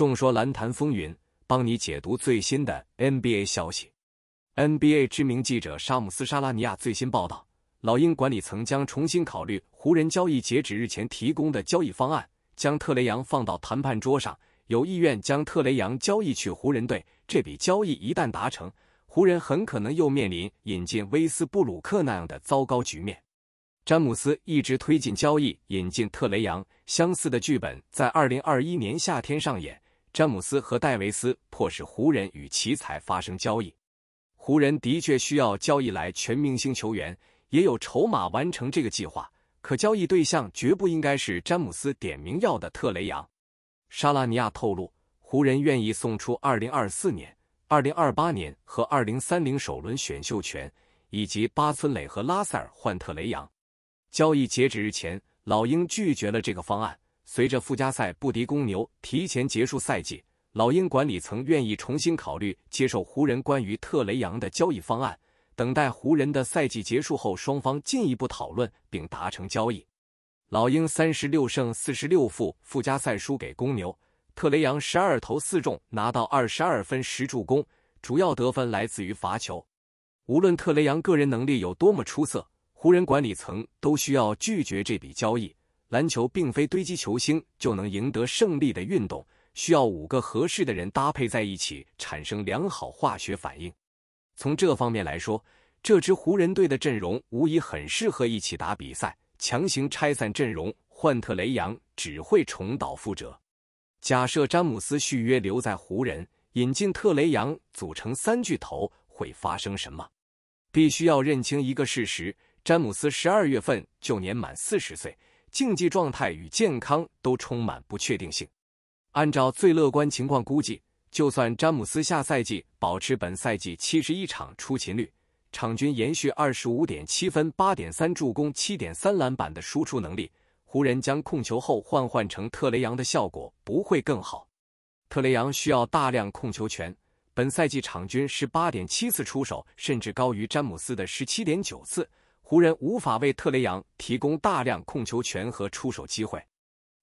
众说篮坛风云，帮你解读最新的 NBA 消息。NBA 知名记者沙姆斯·沙拉尼亚最新报道，老鹰管理层将重新考虑湖人交易截止日前提供的交易方案，将特雷杨放到谈判桌上。有意愿将特雷杨交易去湖人队，这笔交易一旦达成，湖人很可能又面临引进威斯布鲁克那样的糟糕局面。詹姆斯一直推进交易，引进特雷杨，相似的剧本在2021年夏天上演。詹姆斯和戴维斯迫使湖人与奇才发生交易。湖人的确需要交易来全明星球员，也有筹码完成这个计划，可交易对象绝不应该是詹姆斯点名要的特雷杨。沙拉尼亚透露，湖人愿意送出2024年、2028年和2030首轮选秀权，以及巴村磊和拉塞尔换特雷杨。交易截止日前，老鹰拒绝了这个方案。随着附加赛不敌公牛，提前结束赛季，老鹰管理层愿意重新考虑接受湖人关于特雷杨的交易方案，等待湖人的赛季结束后，双方进一步讨论并达成交易。老鹰三十六胜四十六负，附加赛输给公牛，特雷杨十二投四中，拿到二十二分十助攻，主要得分来自于罚球。无论特雷杨个人能力有多么出色，湖人管理层都需要拒绝这笔交易。篮球并非堆积球星就能赢得胜利的运动，需要五个合适的人搭配在一起产生良好化学反应。从这方面来说，这支湖人队的阵容无疑很适合一起打比赛。强行拆散阵容换特雷杨只会重蹈覆辙。假设詹姆斯续约留在湖人，引进特雷杨组成三巨头，会发生什么？必须要认清一个事实：詹姆斯十二月份就年满四十岁。竞技状态与健康都充满不确定性。按照最乐观情况估计，就算詹姆斯下赛季保持本赛季七十一场出勤率，场均延续二十五点七分、八点三助攻、七点三篮板的输出能力，湖人将控球后换换成特雷杨的效果不会更好。特雷杨需要大量控球权，本赛季场均十八点七次出手，甚至高于詹姆斯的十七点九次。湖人无法为特雷杨提供大量控球权和出手机会，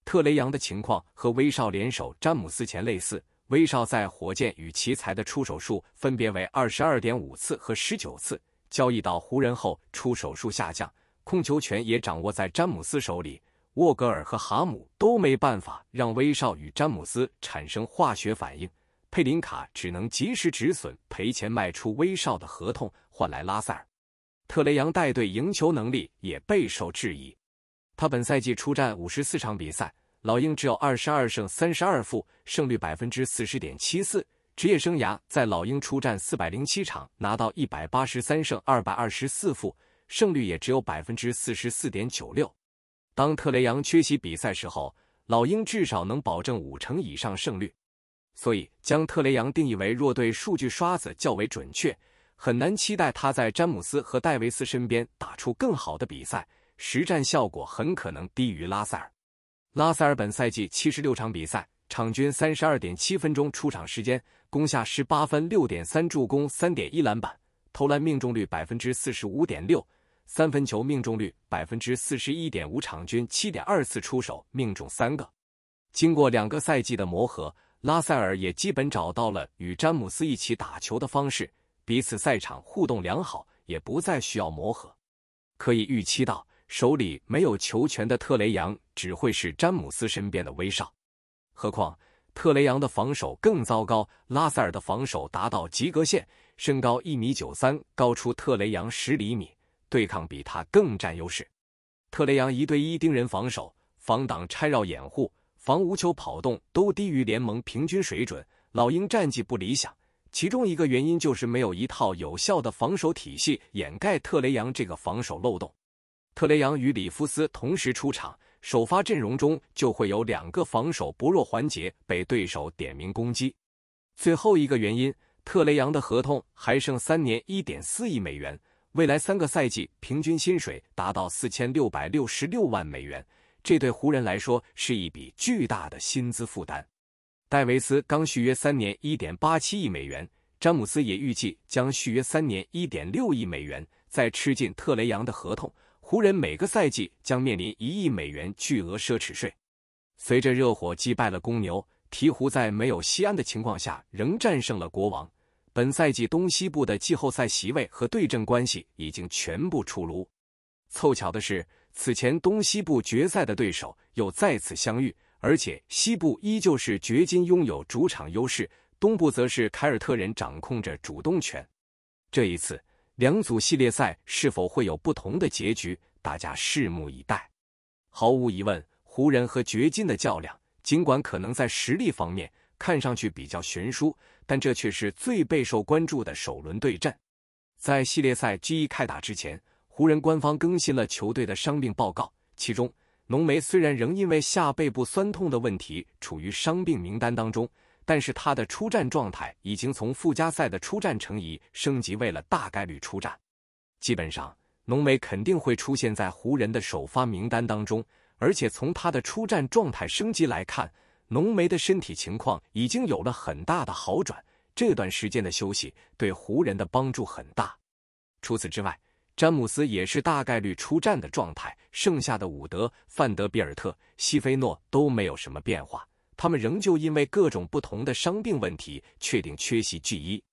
特雷杨的情况和威少联手詹姆斯前类似。威少在火箭与奇才的出手数分别为二十二点五次和十九次，交易到湖人后出手数下降，控球权也掌握在詹姆斯手里。沃格尔和哈姆都没办法让威少与詹姆斯产生化学反应，佩林卡只能及时止损，赔钱卖出威少的合同，换来拉塞尔。特雷杨带队赢球能力也备受质疑，他本赛季出战五十四场比赛，老鹰只有二十二胜三十二负，胜率百分之四十点七四。职业生涯在老鹰出战四百零七场，拿到一百八十三胜二百二十四负，胜率也只有百分之四十四点九六。当特雷杨缺席比赛时候，老鹰至少能保证五成以上胜率，所以将特雷杨定义为弱队数据刷子较为准确。很难期待他在詹姆斯和戴维斯身边打出更好的比赛，实战效果很可能低于拉塞尔。拉塞尔本赛季七十六场比赛，场均三十二点七分钟出场时间，攻下十八分六点三助攻三点一篮板，投篮命中率百分之四十五点六，三分球命中率百分之四十一点五，场均七点二次出手命中三个。经过两个赛季的磨合，拉塞尔也基本找到了与詹姆斯一起打球的方式。彼此赛场互动良好，也不再需要磨合。可以预期到，手里没有球权的特雷杨只会是詹姆斯身边的威少。何况特雷杨的防守更糟糕，拉塞尔的防守达到及格线，身高一米九三，高出特雷杨十厘米，对抗比他更占优势。特雷杨一对一盯人防守，防挡拆绕掩护，防无球跑动都低于联盟平均水准，老鹰战绩不理想。其中一个原因就是没有一套有效的防守体系掩盖特雷杨这个防守漏洞。特雷杨与里夫斯同时出场，首发阵容中就会有两个防守薄弱环节被对手点名攻击。最后一个原因，特雷杨的合同还剩三年，一点四亿美元，未来三个赛季平均薪水达到四千六百六十六万美元，这对湖人来说是一笔巨大的薪资负担。戴维斯刚续约三年，一点八七亿美元；詹姆斯也预计将续约三年，一点六亿美元。再吃进特雷杨的合同，湖人每个赛季将面临一亿美元巨额奢侈税。随着热火击败了公牛，鹈鹕在没有西安的情况下仍战胜了国王。本赛季东西部的季后赛席位和对阵关系已经全部出炉。凑巧的是，此前东西部决赛的对手又再次相遇。而且西部依旧是掘金拥有主场优势，东部则是凯尔特人掌控着主动权。这一次两组系列赛是否会有不同的结局，大家拭目以待。毫无疑问，湖人和掘金的较量，尽管可能在实力方面看上去比较悬殊，但这却是最备受关注的首轮对阵。在系列赛 G 一开打之前，湖人官方更新了球队的伤病报告，其中。浓眉虽然仍因为下背部酸痛的问题处于伤病名单当中，但是他的出战状态已经从附加赛的出战成疑升级为了大概率出战。基本上，浓眉肯定会出现在湖人的首发名单当中，而且从他的出战状态升级来看，浓眉的身体情况已经有了很大的好转。这段时间的休息对湖人的帮助很大。除此之外，詹姆斯也是大概率出战的状态，剩下的伍德、范德比尔特、西菲诺都没有什么变化，他们仍旧因为各种不同的伤病问题确定缺席 G 一。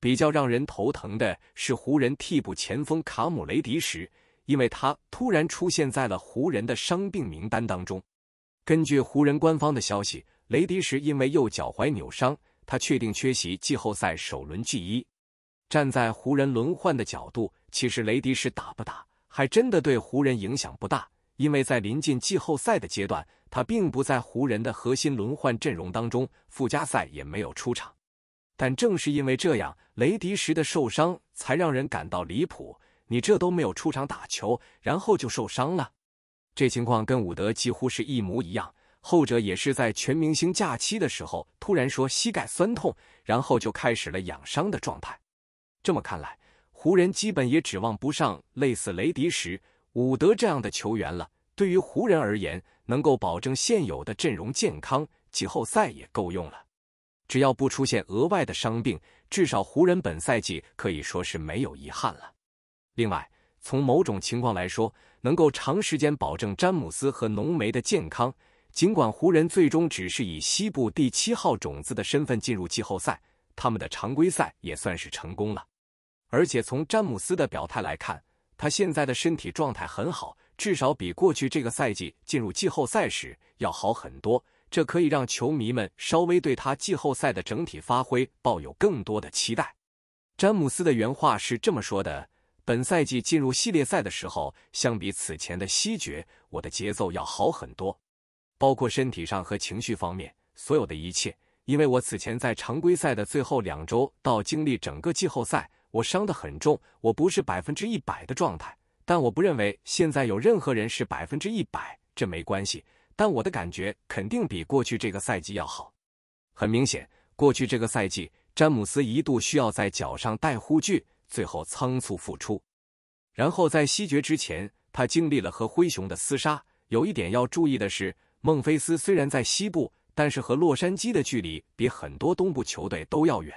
比较让人头疼的是，湖人替补前锋卡姆·雷迪什，因为他突然出现在了湖人的伤病名单当中。根据湖人官方的消息，雷迪什因为右脚踝扭伤，他确定缺席季后赛首轮 G 一。站在湖人轮换的角度，其实雷迪什打不打，还真的对湖人影响不大，因为在临近季后赛的阶段，他并不在湖人的核心轮换阵容当中，附加赛也没有出场。但正是因为这样，雷迪什的受伤才让人感到离谱。你这都没有出场打球，然后就受伤了，这情况跟伍德几乎是一模一样。后者也是在全明星假期的时候突然说膝盖酸痛，然后就开始了养伤的状态。这么看来，湖人基本也指望不上类似雷迪什、伍德这样的球员了。对于湖人而言，能够保证现有的阵容健康，季后赛也够用了。只要不出现额外的伤病，至少湖人本赛季可以说是没有遗憾了。另外，从某种情况来说，能够长时间保证詹姆斯和浓眉的健康，尽管湖人最终只是以西部第七号种子的身份进入季后赛，他们的常规赛也算是成功了。而且从詹姆斯的表态来看，他现在的身体状态很好，至少比过去这个赛季进入季后赛时要好很多。这可以让球迷们稍微对他季后赛的整体发挥抱有更多的期待。詹姆斯的原话是这么说的：“本赛季进入系列赛的时候，相比此前的西决，我的节奏要好很多，包括身体上和情绪方面所有的一切。因为我此前在常规赛的最后两周到经历整个季后赛。”我伤得很重，我不是百分之一百的状态，但我不认为现在有任何人是百分之一百，这没关系。但我的感觉肯定比过去这个赛季要好。很明显，过去这个赛季，詹姆斯一度需要在脚上戴护具，最后仓促复出。然后在西决之前，他经历了和灰熊的厮杀。有一点要注意的是，孟菲斯虽然在西部，但是和洛杉矶的距离比很多东部球队都要远。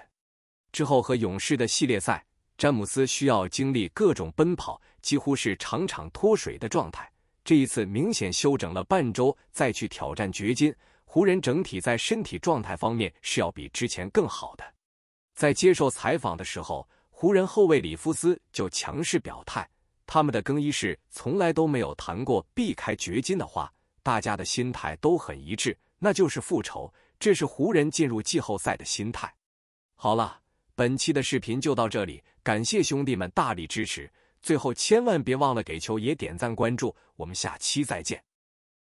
之后和勇士的系列赛。詹姆斯需要经历各种奔跑，几乎是场场脱水的状态。这一次明显休整了半周，再去挑战掘金。湖人整体在身体状态方面是要比之前更好的。在接受采访的时候，湖人后卫里夫斯就强势表态：“他们的更衣室从来都没有谈过避开掘金的话，大家的心态都很一致，那就是复仇，这是湖人进入季后赛的心态。”好了，本期的视频就到这里。感谢兄弟们大力支持，最后千万别忘了给球爷点赞关注，我们下期再见。